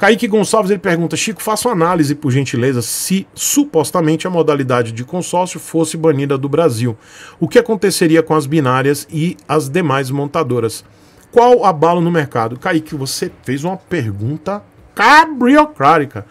Kaique Gonçalves ele pergunta: Chico, faça uma análise, por gentileza, se supostamente a modalidade de consórcio fosse banida do Brasil. O que aconteceria com as binárias e as demais montadoras? Qual abalo no mercado? Kaique, você fez uma pergunta cabriocrática.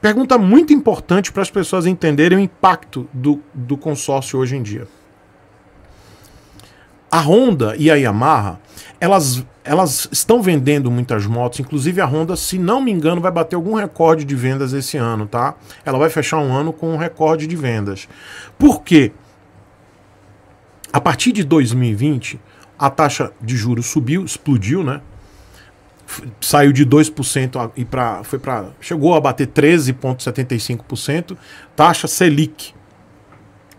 Pergunta muito importante para as pessoas entenderem o impacto do, do consórcio hoje em dia. A Honda e a Yamaha, elas elas estão vendendo muitas motos, inclusive a Honda, se não me engano, vai bater algum recorde de vendas esse ano, tá? Ela vai fechar um ano com um recorde de vendas. Por quê? A partir de 2020, a taxa de juros subiu, explodiu, né? Saiu de 2% e pra, foi para chegou a bater 13.75%, taxa Selic.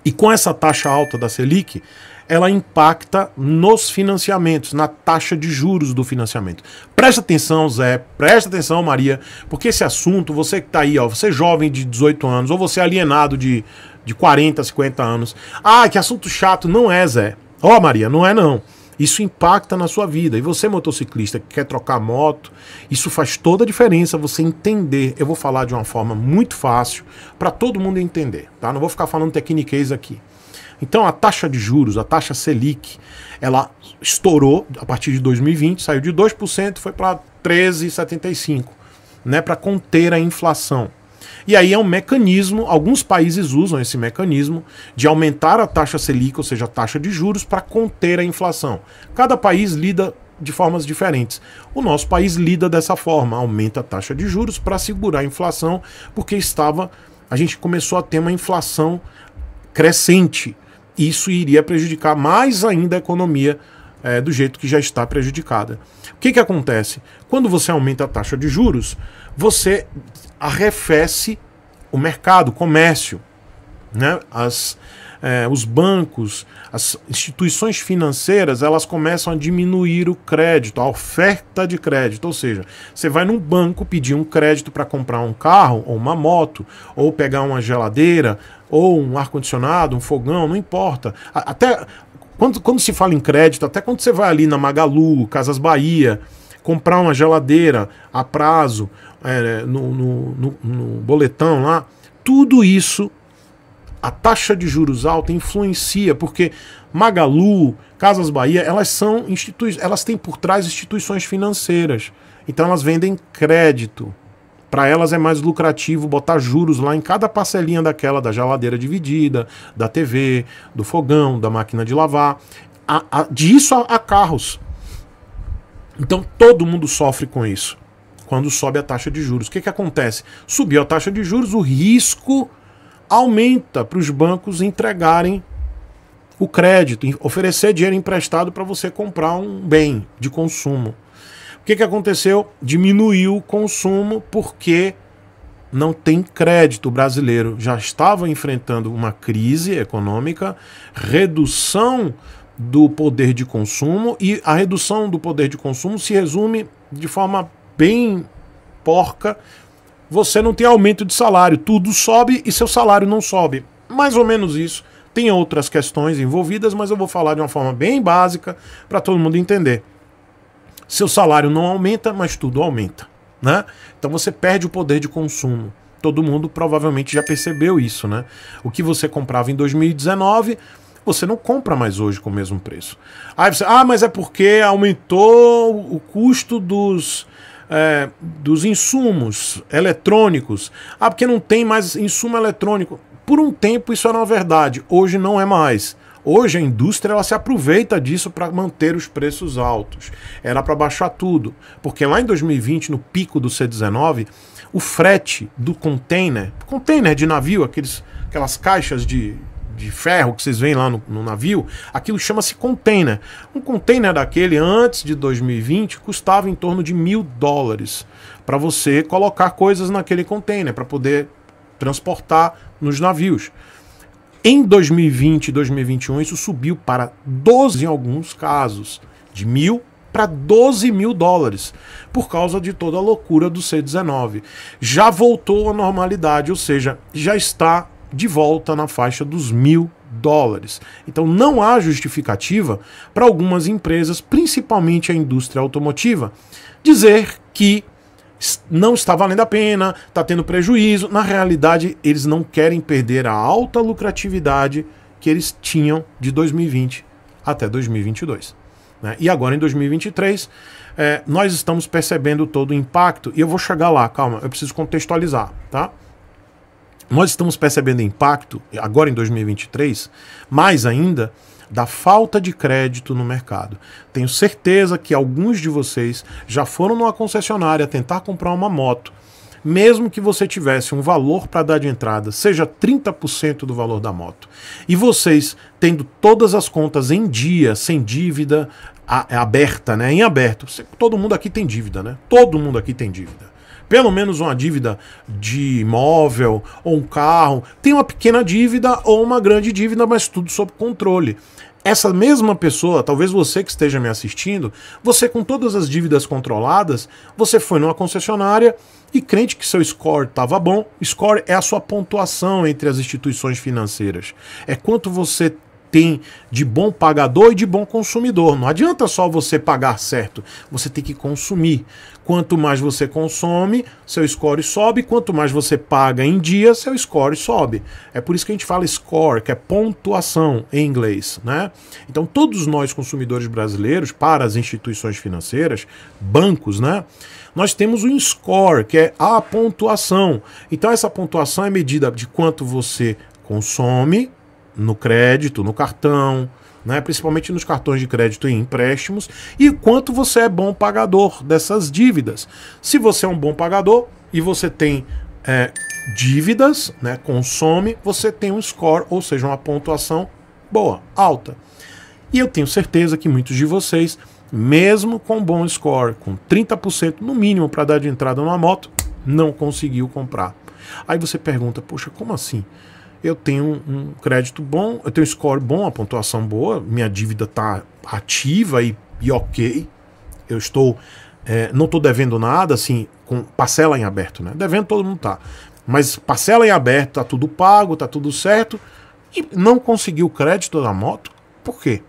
E com essa taxa alta da Selic, ela impacta nos financiamentos, na taxa de juros do financiamento. Presta atenção, Zé, presta atenção, Maria, porque esse assunto, você que está aí, ó, você é jovem de 18 anos, ou você é alienado de, de 40, 50 anos. Ah, que assunto chato, não é, Zé. Ó, oh, Maria, não é não. Isso impacta na sua vida. E você, motociclista, que quer trocar moto, isso faz toda a diferença você entender. Eu vou falar de uma forma muito fácil para todo mundo entender, tá? Não vou ficar falando tecniquez aqui. Então a taxa de juros, a taxa Selic, ela estourou a partir de 2020, saiu de 2%, foi para 13,75%, né, para conter a inflação. E aí é um mecanismo, alguns países usam esse mecanismo de aumentar a taxa Selic, ou seja, a taxa de juros, para conter a inflação. Cada país lida de formas diferentes. O nosso país lida dessa forma, aumenta a taxa de juros para segurar a inflação, porque estava a gente começou a ter uma inflação crescente isso iria prejudicar mais ainda a economia é, do jeito que já está prejudicada. O que, que acontece? Quando você aumenta a taxa de juros, você arrefece o mercado, o comércio, né? As, é, os bancos, as instituições financeiras, elas começam a diminuir o crédito, a oferta de crédito. Ou seja, você vai num banco pedir um crédito para comprar um carro ou uma moto, ou pegar uma geladeira, ou um ar-condicionado, um fogão, não importa. Até quando, quando se fala em crédito, até quando você vai ali na Magalu, Casas Bahia, comprar uma geladeira a prazo, é, no, no, no, no boletão lá, tudo isso, a taxa de juros alta influencia, porque Magalu, Casas Bahia, elas são instituições, elas têm por trás instituições financeiras. Então elas vendem crédito. Para elas é mais lucrativo botar juros lá em cada parcelinha daquela da geladeira dividida, da TV, do fogão, da máquina de lavar, a, a, disso a, a carros. Então todo mundo sofre com isso quando sobe a taxa de juros. O que, que acontece? Subiu a taxa de juros, o risco aumenta para os bancos entregarem o crédito, oferecer dinheiro emprestado para você comprar um bem de consumo. O que, que aconteceu? Diminuiu o consumo porque não tem crédito brasileiro. Já estava enfrentando uma crise econômica, redução do poder de consumo, e a redução do poder de consumo se resume de forma bem porca. Você não tem aumento de salário, tudo sobe e seu salário não sobe. Mais ou menos isso. Tem outras questões envolvidas, mas eu vou falar de uma forma bem básica para todo mundo entender. Seu salário não aumenta, mas tudo aumenta. Né? Então você perde o poder de consumo. Todo mundo provavelmente já percebeu isso. Né? O que você comprava em 2019 você não compra mais hoje com o mesmo preço. Aí você, ah, mas é porque aumentou o custo dos, é, dos insumos eletrônicos. Ah, porque não tem mais insumo eletrônico. Por um tempo isso era uma verdade, hoje não é mais. Hoje a indústria ela se aproveita disso para manter os preços altos. Era para baixar tudo, porque lá em 2020, no pico do C19, o frete do container, container de navio, aqueles, aquelas caixas de, de ferro que vocês veem lá no, no navio, aquilo chama-se container. Um container daquele, antes de 2020, custava em torno de mil dólares para você colocar coisas naquele container, para poder transportar nos navios. Em 2020 e 2021, isso subiu para 12, em alguns casos, de mil para 12 mil dólares, por causa de toda a loucura do C19. Já voltou à normalidade, ou seja, já está de volta na faixa dos mil dólares. Então não há justificativa para algumas empresas, principalmente a indústria automotiva, dizer que não está valendo a pena, está tendo prejuízo. Na realidade, eles não querem perder a alta lucratividade que eles tinham de 2020 até 2022. Né? E agora, em 2023, é, nós estamos percebendo todo o impacto. E eu vou chegar lá, calma, eu preciso contextualizar, tá? Nós estamos percebendo impacto, agora em 2023, mais ainda, da falta de crédito no mercado. Tenho certeza que alguns de vocês já foram numa concessionária tentar comprar uma moto. Mesmo que você tivesse um valor para dar de entrada, seja 30% do valor da moto, e vocês tendo todas as contas em dia, sem dívida, aberta, né? Em aberto. Todo mundo aqui tem dívida, né? Todo mundo aqui tem dívida pelo menos uma dívida de imóvel ou um carro, tem uma pequena dívida ou uma grande dívida, mas tudo sob controle. Essa mesma pessoa, talvez você que esteja me assistindo, você com todas as dívidas controladas, você foi numa concessionária e crente que seu score estava bom. Score é a sua pontuação entre as instituições financeiras. É quanto você tem de bom pagador e de bom consumidor. Não adianta só você pagar certo, você tem que consumir. Quanto mais você consome, seu score sobe, quanto mais você paga em dia, seu score sobe. É por isso que a gente fala score, que é pontuação em inglês, né? Então todos nós consumidores brasileiros, para as instituições financeiras, bancos, né? nós temos um score, que é a pontuação. Então essa pontuação é medida de quanto você consome, no crédito, no cartão, né, principalmente nos cartões de crédito e empréstimos, e quanto você é bom pagador dessas dívidas. Se você é um bom pagador e você tem é, dívidas, né, consome, você tem um score, ou seja, uma pontuação boa, alta. E eu tenho certeza que muitos de vocês, mesmo com bom score, com 30% no mínimo para dar de entrada numa moto, não conseguiu comprar. Aí você pergunta, poxa, como assim? eu tenho um crédito bom, eu tenho um score bom, a pontuação boa, minha dívida está ativa e, e, ok. Eu estou. É, não estou devendo nada, assim, com parcela em aberto, né? Devendo todo mundo tá. Mas parcela em aberto, tá tudo pago, tá tudo certo. E não conseguiu o crédito da moto. Por quê?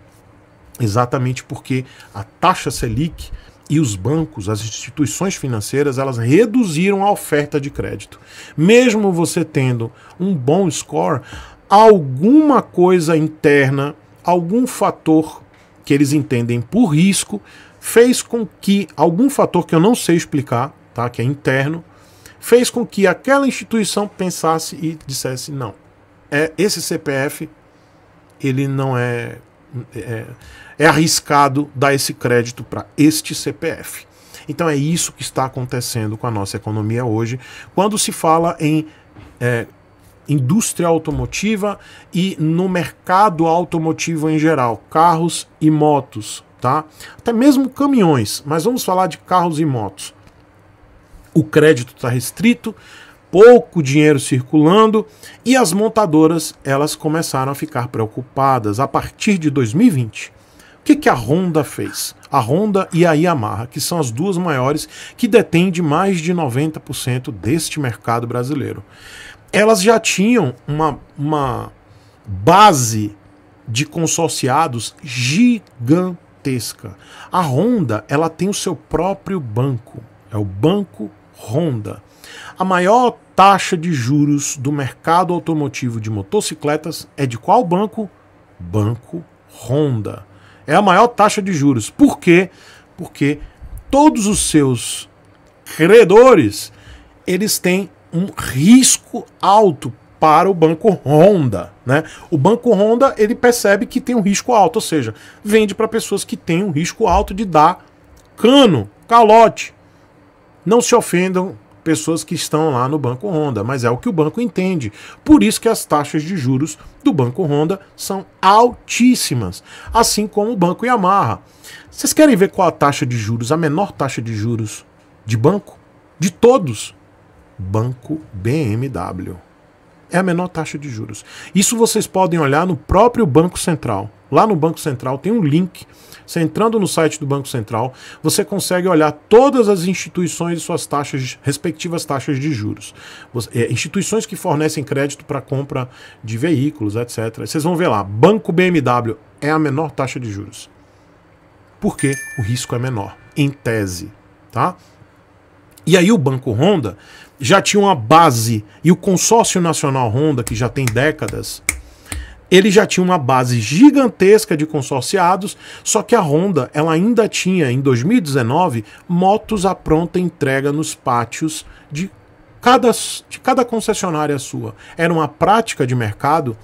Exatamente porque a taxa Selic e os bancos, as instituições financeiras, elas reduziram a oferta de crédito. Mesmo você tendo um bom score, alguma coisa interna, algum fator que eles entendem por risco, fez com que algum fator que eu não sei explicar, tá, que é interno, fez com que aquela instituição pensasse e dissesse não. É esse CPF ele não é é, é, é arriscado dar esse crédito para este CPF. Então é isso que está acontecendo com a nossa economia hoje, quando se fala em é, indústria automotiva e no mercado automotivo em geral, carros e motos, tá? Até mesmo caminhões, mas vamos falar de carros e motos. O crédito está restrito, pouco dinheiro circulando e as montadoras elas começaram a ficar preocupadas a partir de 2020. O que, que a Honda fez? A Honda e a Yamaha, que são as duas maiores que detêm de mais de 90% deste mercado brasileiro. Elas já tinham uma, uma base de consorciados gigantesca. A Honda, ela tem o seu próprio banco, é o Banco Honda. A maior taxa de juros do mercado automotivo de motocicletas é de qual banco? Banco Honda. É a maior taxa de juros. Por quê? Porque todos os seus credores eles têm um risco alto para o banco Honda, né? O banco Honda ele percebe que tem um risco alto, ou seja, vende para pessoas que têm um risco alto de dar cano, calote. Não se ofendam pessoas que estão lá no Banco Honda, mas é o que o banco entende. Por isso que as taxas de juros do Banco Honda são altíssimas, assim como o Banco Yamaha. Vocês querem ver qual a taxa de juros, a menor taxa de juros de banco? De todos? Banco BMW. É a menor taxa de juros. Isso vocês podem olhar no próprio Banco Central lá no Banco Central, tem um link. Você entrando no site do Banco Central, você consegue olhar todas as instituições e suas taxas, respectivas taxas de juros. É, instituições que fornecem crédito para compra de veículos, etc. Vocês vão ver lá, Banco BMW é a menor taxa de juros. Porque o risco é menor, em tese, tá? E aí o Banco Honda já tinha uma base e o consórcio nacional Honda que já tem décadas ele já tinha uma base gigantesca de consorciados, só que a Honda ela ainda tinha, em 2019, motos à pronta entrega nos pátios de cada, de cada concessionária sua. Era uma prática de mercado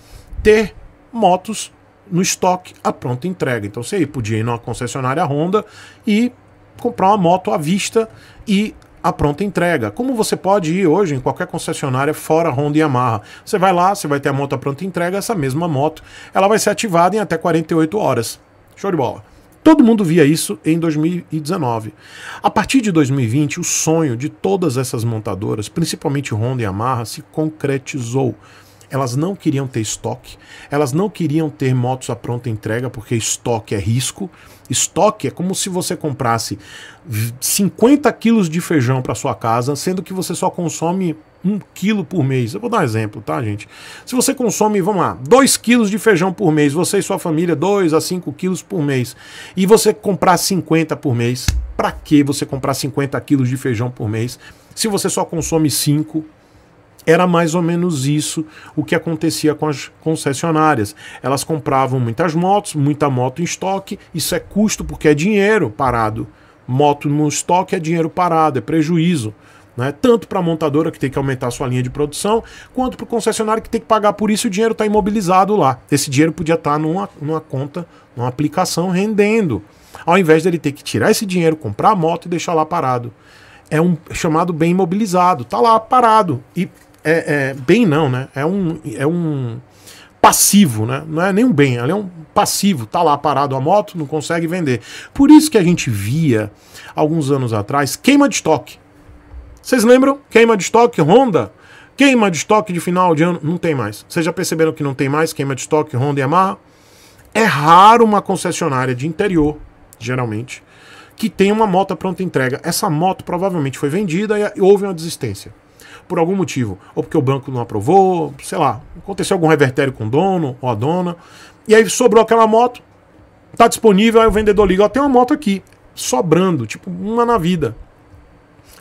ter motos no estoque à pronta entrega. Então você podia ir numa concessionária Honda e comprar uma moto à vista e a pronta entrega. Como você pode ir hoje em qualquer concessionária fora Honda e Yamaha. Você vai lá, você vai ter a moto pronta entrega, essa mesma moto, ela vai ser ativada em até 48 horas. Show de bola. Todo mundo via isso em 2019. A partir de 2020, o sonho de todas essas montadoras, principalmente Honda e Yamaha, se concretizou. Elas não queriam ter estoque, elas não queriam ter motos à pronta entrega, porque estoque é risco. Estoque é como se você comprasse 50 quilos de feijão para sua casa, sendo que você só consome um quilo por mês. Eu vou dar um exemplo, tá, gente? Se você consome, vamos lá, 2 quilos de feijão por mês, você e sua família, 2 a 5 quilos por mês, e você comprar 50 por mês, para que você comprar 50 quilos de feijão por mês se você só consome 5 era mais ou menos isso o que acontecia com as concessionárias. Elas compravam muitas motos, muita moto em estoque, isso é custo porque é dinheiro parado. Moto no estoque é dinheiro parado, é prejuízo. Né? Tanto para a montadora que tem que aumentar sua linha de produção, quanto para o concessionário que tem que pagar por isso e o dinheiro está imobilizado lá. Esse dinheiro podia estar tá numa, numa conta, numa aplicação rendendo. Ao invés dele ter que tirar esse dinheiro, comprar a moto e deixar lá parado. É um chamado bem imobilizado, está lá parado. E é, é, bem não, né? É um, é um passivo, né? Não é nem um bem, ela é um passivo, tá lá parado a moto, não consegue vender. Por isso que a gente via alguns anos atrás queima de estoque. Vocês lembram? Queima de estoque Honda, queima de estoque de final de ano, não tem mais. Vocês já perceberam que não tem mais queima de estoque Honda e Yamaha? É raro uma concessionária de interior, geralmente, que tem uma moto pronta entrega. Essa moto provavelmente foi vendida e houve uma desistência por algum motivo, ou porque o banco não aprovou, sei lá, aconteceu algum revertério com o dono ou a dona, e aí sobrou aquela moto, tá disponível, aí o vendedor liga, ó, tem uma moto aqui, sobrando, tipo uma na vida.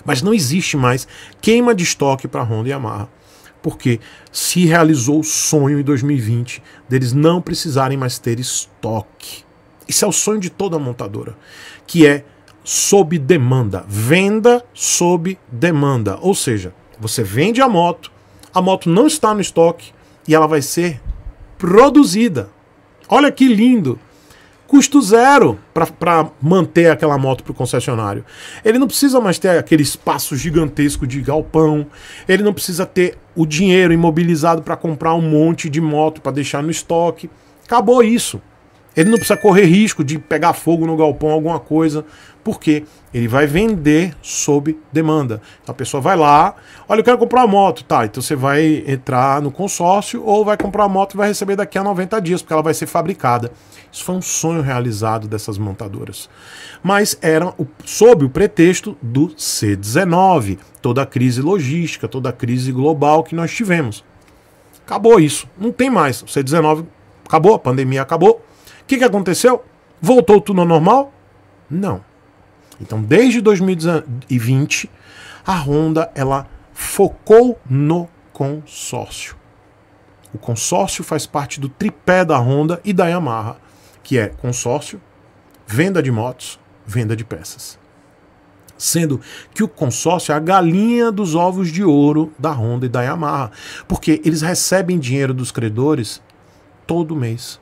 Mas não existe mais queima de estoque para Honda e Yamaha. Porque se realizou o sonho em 2020 deles não precisarem mais ter estoque. Isso é o sonho de toda montadora, que é sob demanda, venda sob demanda, ou seja, você vende a moto, a moto não está no estoque e ela vai ser produzida. Olha que lindo! Custo zero para manter aquela moto para o concessionário. Ele não precisa mais ter aquele espaço gigantesco de galpão, ele não precisa ter o dinheiro imobilizado para comprar um monte de moto para deixar no estoque. Acabou isso. Ele não precisa correr risco de pegar fogo no galpão, alguma coisa, Por quê? Ele vai vender sob demanda. Então a pessoa vai lá, olha, eu quero comprar uma moto, tá? Então você vai entrar no consórcio ou vai comprar uma moto e vai receber daqui a 90 dias, porque ela vai ser fabricada. Isso foi um sonho realizado dessas montadoras. Mas era o, sob o pretexto do C19, toda a crise logística, toda a crise global que nós tivemos. Acabou isso, não tem mais. O C19 acabou, a pandemia acabou. O que, que aconteceu? Voltou tudo ao normal? Não então, desde 2020, a Honda ela focou no consórcio. O consórcio faz parte do tripé da Honda e da Yamaha, que é consórcio, venda de motos, venda de peças. Sendo que o consórcio é a galinha dos ovos de ouro da Honda e da Yamaha, porque eles recebem dinheiro dos credores todo mês.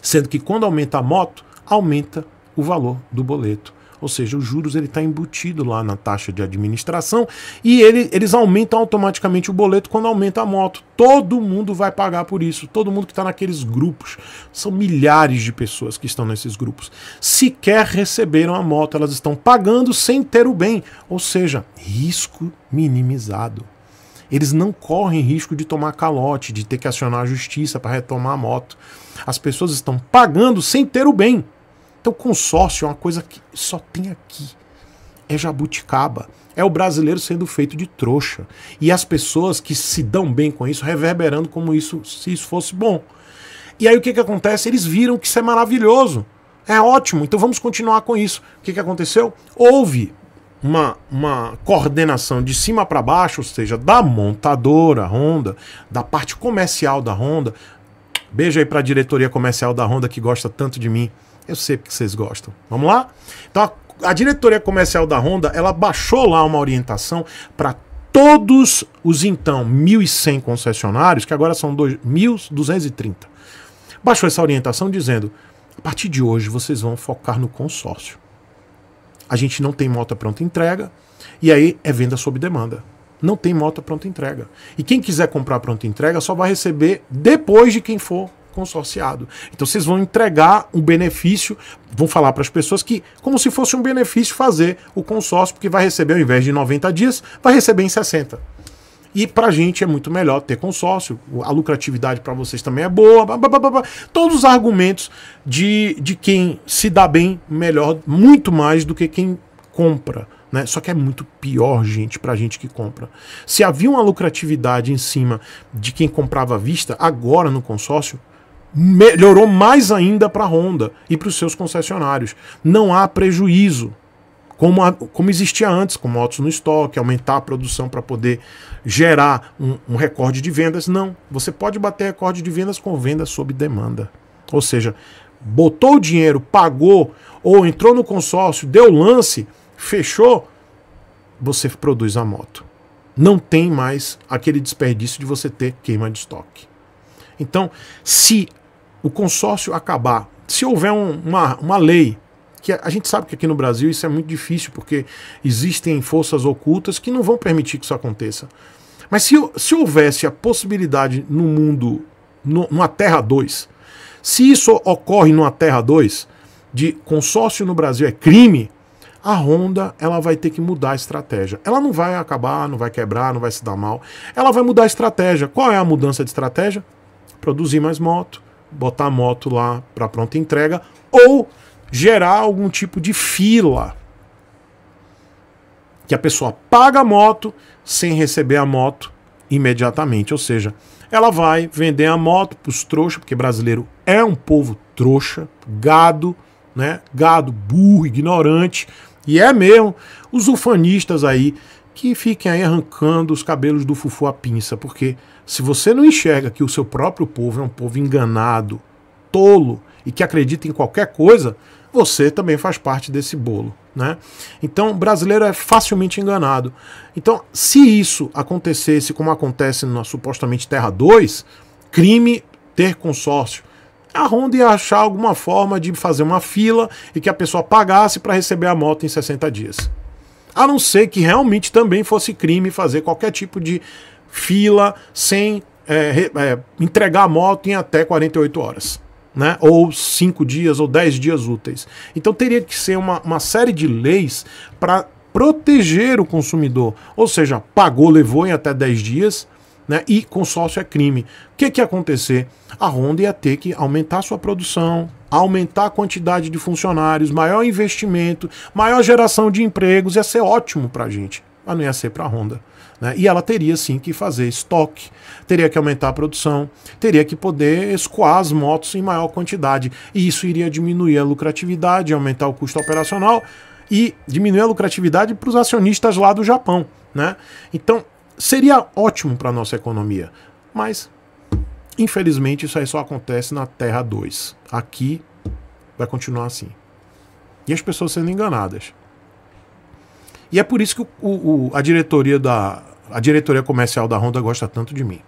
Sendo que quando aumenta a moto, aumenta o valor do boleto. Ou seja, os juros ele está embutido lá na taxa de administração e ele, eles aumentam automaticamente o boleto quando aumenta a moto. Todo mundo vai pagar por isso. Todo mundo que está naqueles grupos. São milhares de pessoas que estão nesses grupos. Sequer receberam a moto, elas estão pagando sem ter o bem. Ou seja, risco minimizado. Eles não correm risco de tomar calote, de ter que acionar a justiça para retomar a moto. As pessoas estão pagando sem ter o bem. Então, consórcio é uma coisa que só tem aqui. É jabuticaba. É o brasileiro sendo feito de trouxa. E as pessoas que se dão bem com isso, reverberando como isso, se isso fosse bom. E aí o que, que acontece? Eles viram que isso é maravilhoso. É ótimo, então vamos continuar com isso. O que, que aconteceu? Houve uma, uma coordenação de cima para baixo, ou seja, da montadora Honda, da parte comercial da Honda. Beijo aí para a diretoria comercial da Honda que gosta tanto de mim. Eu sei porque vocês gostam. Vamos lá? Então, a, a diretoria comercial da Honda, ela baixou lá uma orientação para todos os então 1.100 concessionários, que agora são 1.230. Baixou essa orientação dizendo: a partir de hoje vocês vão focar no consórcio. A gente não tem moto pronta entrega, e aí é venda sob demanda. Não tem moto pronta entrega. E quem quiser comprar pronta entrega só vai receber depois de quem for consorciado. Então vocês vão entregar um benefício, vão falar para as pessoas que, como se fosse um benefício fazer o consórcio, porque vai receber, ao invés de 90 dias, vai receber em 60. E para a gente é muito melhor ter consórcio, a lucratividade para vocês também é boa, blá, blá, blá, todos os argumentos de, de quem se dá bem melhor, muito mais do que quem compra. Né? Só que é muito pior, gente, para gente que compra. Se havia uma lucratividade em cima de quem comprava à vista, agora no consórcio melhorou mais ainda para a Honda e para os seus concessionários. Não há prejuízo. Como, a, como existia antes, com motos no estoque, aumentar a produção para poder gerar um, um recorde de vendas. Não. Você pode bater recorde de vendas com vendas sob demanda. Ou seja, botou o dinheiro, pagou ou entrou no consórcio, deu lance, fechou, você produz a moto. Não tem mais aquele desperdício de você ter queima de estoque. Então, se o consórcio acabar, se houver um, uma, uma lei, que a, a gente sabe que aqui no Brasil isso é muito difícil, porque existem forças ocultas que não vão permitir que isso aconteça. Mas se, se houvesse a possibilidade no mundo, no, numa Terra 2, se isso ocorre numa Terra 2, de consórcio no Brasil é crime, a Honda ela vai ter que mudar a estratégia. Ela não vai acabar, não vai quebrar, não vai se dar mal. Ela vai mudar a estratégia. Qual é a mudança de estratégia? Produzir mais moto, botar a moto lá para pronta entrega ou gerar algum tipo de fila. Que a pessoa paga a moto sem receber a moto imediatamente. Ou seja, ela vai vender a moto para os trouxas, porque brasileiro é um povo trouxa, gado, né? Gado burro, ignorante. E é mesmo os ufanistas aí que fiquem aí arrancando os cabelos do fufu à pinça, porque se você não enxerga que o seu próprio povo é um povo enganado, tolo e que acredita em qualquer coisa, você também faz parte desse bolo. Né? Então, o brasileiro é facilmente enganado. Então, se isso acontecesse como acontece na supostamente Terra 2, crime ter consórcio. A Honda ia achar alguma forma de fazer uma fila e que a pessoa pagasse para receber a moto em 60 dias. A não ser que realmente também fosse crime fazer qualquer tipo de fila, sem é, é, entregar a moto em até 48 horas. Né? ou cinco dias ou dez dias úteis. Então teria que ser uma, uma série de leis para proteger o consumidor. Ou seja, pagou, levou em até 10 dias, né? E consórcio é crime. O que, que ia acontecer? A Honda ia ter que aumentar sua produção, aumentar a quantidade de funcionários, maior investimento, maior geração de empregos, ia ser ótimo para a gente mas não ia ser para a Honda. Né? E ela teria sim que fazer estoque, teria que aumentar a produção, teria que poder escoar as motos em maior quantidade. E isso iria diminuir a lucratividade, aumentar o custo operacional e diminuir a lucratividade para os acionistas lá do Japão. Né? Então, seria ótimo para a nossa economia, mas infelizmente isso aí só acontece na Terra 2. Aqui vai continuar assim. E as pessoas sendo enganadas. E é por isso que o, o, a diretoria da a diretoria comercial da Honda gosta tanto de mim.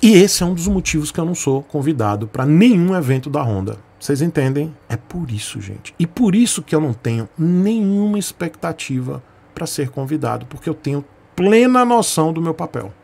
E esse é um dos motivos que eu não sou convidado para nenhum evento da Honda. Vocês entendem? É por isso, gente. E por isso que eu não tenho nenhuma expectativa para ser convidado, porque eu tenho plena noção do meu papel.